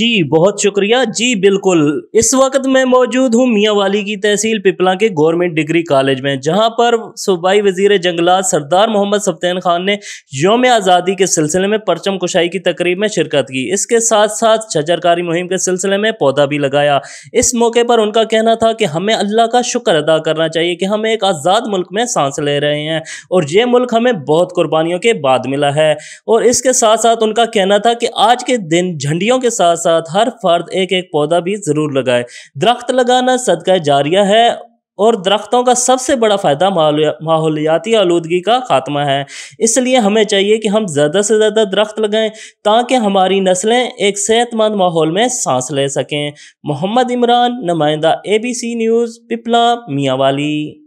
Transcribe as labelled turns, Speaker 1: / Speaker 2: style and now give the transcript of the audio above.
Speaker 1: जी बहुत शुक्रिया जी बिल्कुल इस वक्त मैं मौजूद हूँ मियाँ वाली की तहसील पिपला के गवर्नमेंट डिग्री कॉलेज में जहाँ पर सूबाई वजीर जंगलात सरदार मोहम्मद सफ्तेन खान ने योम आज़ादी के सिलसिले में परचम कुशाई की तकरीब में शिरकत की इसके साथ साथ छजरकारी मुहिम के सिलसिले में पौधा भी लगाया इस मौके पर उनका कहना था कि हमें अल्लाह का शुक्र अदा करना चाहिए कि हम एक आज़ाद मुल्क में सांस ले रहे हैं और ये मुल्क हमें बहुत कुर्बानियों के बाद मिला है और इसके साथ साथ उनका कहना था कि आज के दिन झंडियों के साथ साथ साथ हर फर्द एक एक पौधा भी ज़रूर लगाए दरख्त लगाना सदका जारिया है और दरख्तों का सबसे बड़ा फ़ायदा माहौलियाती आलूदगी का खात्मा है इसलिए हमें चाहिए कि हम ज़्यादा से ज़्यादा दरख्त लगाएं ताकि हमारी नस्लें एक सेहतमंद माहौल में सांस ले सकें मोहम्मद इमरान नुमाइंदा ए बी सी न्यूज़ पिपला मियाँ वाली